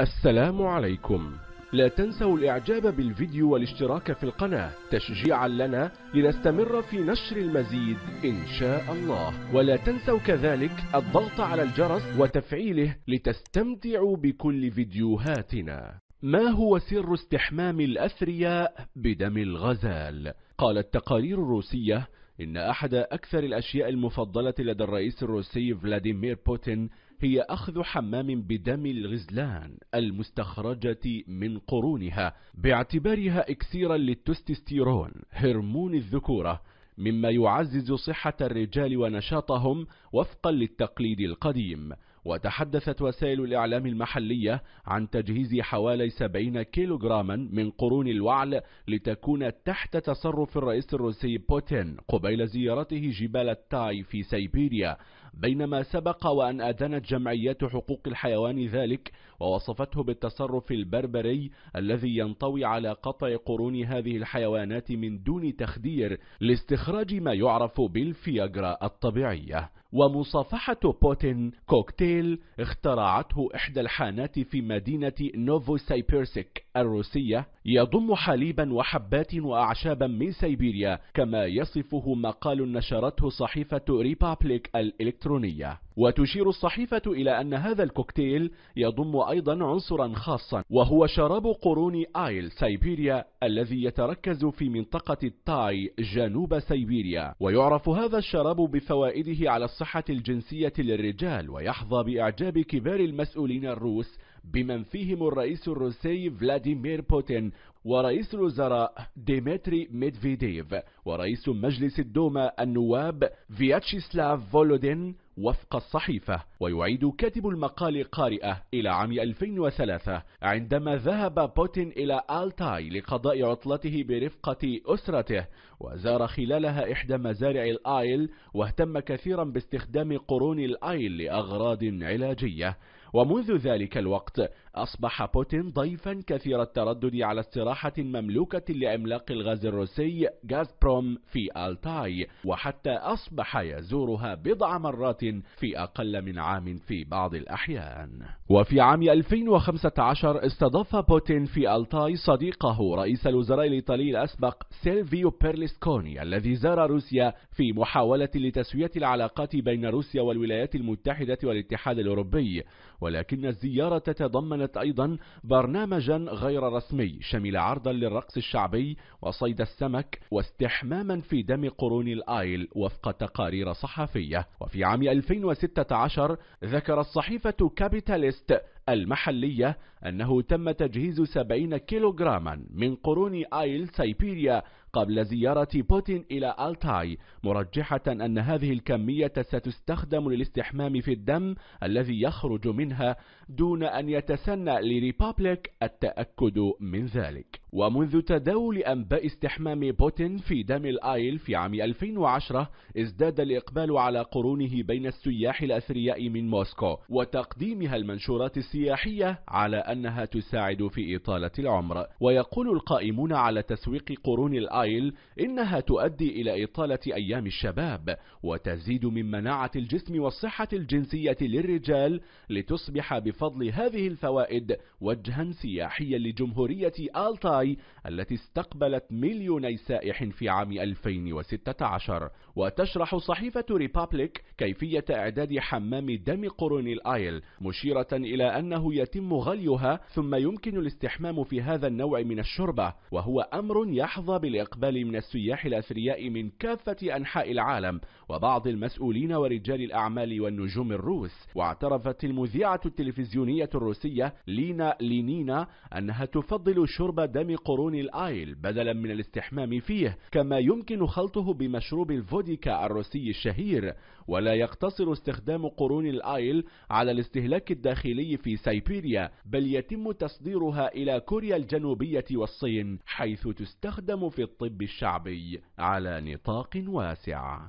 السلام عليكم لا تنسوا الاعجاب بالفيديو والاشتراك في القناة تشجيعا لنا لنستمر في نشر المزيد ان شاء الله ولا تنسوا كذلك الضغط على الجرس وتفعيله لتستمتعوا بكل فيديوهاتنا ما هو سر استحمام الاثرياء بدم الغزال قالت تقارير روسية إن أحد أكثر الأشياء المفضلة لدى الرئيس الروسي فلاديمير بوتين هي أخذ حمام بدم الغزلان المستخرجة من قرونها باعتبارها إكسيرا للتستستيرون هرمون الذكورة مما يعزز صحة الرجال ونشاطهم وفقا للتقليد القديم وتحدثت وسائل الإعلام المحلية عن تجهيز حوالي 70 كيلوغراما من قرون الوعل لتكون تحت تصرف الرئيس الروسي بوتين قبيل زيارته جبال التاي في سيبيريا بينما سبق وأن أذنت جمعية حقوق الحيوان ذلك ووصفته بالتصرف البربري الذي ينطوي على قطع قرون هذه الحيوانات من دون تخدير لاستخراج ما يعرف بالفياجرا الطبيعية ومصافحة بوتين كوكتيل اخترعته إحدى الحانات في مدينة نوفو سايبيرسك الروسية يضم حليبا وحبات وأعشابا من سيبيريا كما يصفه مقال نشرته صحيفة ريبابليك الإلكترونية وتشير الصحيفة إلى أن هذا الكوكتيل يضم أيضا عنصرا خاصا وهو شراب قرون آيل سيبيريا الذي يتركز في منطقة التاي جنوب سيبيريا ويعرف هذا الشراب بفوائده على الصحة الجنسية للرجال ويحظى بإعجاب كبار المسؤولين الروس بمن فيهم الرئيس الروسي فلاديمير بوتين ورئيس الوزراء ديمتري ميدفيديف ورئيس مجلس الدوما النواب فياتشيسلاف فولودين وفق الصحيفة ويعيد كاتب المقال قارئه إلى عام 2003 عندما ذهب بوتين إلى آلتاي لقضاء عطلته برفقة أسرته وزار خلالها إحدى مزارع الآيل واهتم كثيرا باستخدام قرون الآيل لأغراض علاجية ومنذ ذلك الوقت أصبح بوتين ضيفا كثير التردد على استراحة مملوكة لعملاق الغاز الروسي غازبروم في التاي وحتى أصبح يزورها بضع مرات في أقل من عام في بعض الأحيان وفي عام 2015 استضاف بوتين في التاي صديقه رئيس الوزراء الإيطالي الأسبق سيلفيو بيرلسكوني الذي زار روسيا في محاولة لتسوية العلاقات بين روسيا والولايات المتحدة والاتحاد الأوروبي ولكن الزيارة تتضمن أعلنت أيضا برنامجا غير رسمي شمل عرضا للرقص الشعبي وصيد السمك واستحماما في دم قرون الآيل وفق تقارير صحفية وفي عام 2016 ذكر الصحيفة كابيتاليست المحلية أنه تم تجهيز 70 كيلوغراما من قرون آيل سيبيريا قبل زيارة بوتين إلى ألتاي مرجحة أن هذه الكمية ستستخدم للاستحمام في الدم الذي يخرج منها دون أن يتسنى لريبابليك التأكد من ذلك ومنذ تداول أنباء استحمام بوتين في دم الآيل في عام 2010 ازداد الإقبال على قرونه بين السياح الأثرياء من موسكو وتقديمها المنشورات السياحية على أنها تساعد في إطالة العمر ويقول القائمون على تسويق قرون الآيل القائل إنها تؤدي إلى إطالة أيام الشباب وتزيد من مناعة الجسم والصحة الجنسية للرجال لتصبح بفضل هذه الفوائد وجها سياحيا لجمهورية آلتاي التي استقبلت مليوني سائح في عام 2016 وتشرح صحيفة ريبابليك كيفية إعداد حمام دم قرون الآيل مشيرة إلى أنه يتم غليها ثم يمكن الاستحمام في هذا النوع من الشربة وهو أمر يحظى بالإقامة الاستقبال من السياح الأثرياء من كافة أنحاء العالم وبعض المسؤولين ورجال الأعمال والنجوم الروس واعترفت المذيعة التلفزيونية الروسية لينا لينينا أنها تفضل شرب دم قرون الآيل بدلا من الاستحمام فيه كما يمكن خلطه بمشروب الفوديكا الروسي الشهير ولا يقتصر استخدام قرون الآيل على الاستهلاك الداخلي في سيبيريا بل يتم تصديرها إلى كوريا الجنوبية والصين حيث تستخدم في الطب الطب الشعبي على نطاق واسع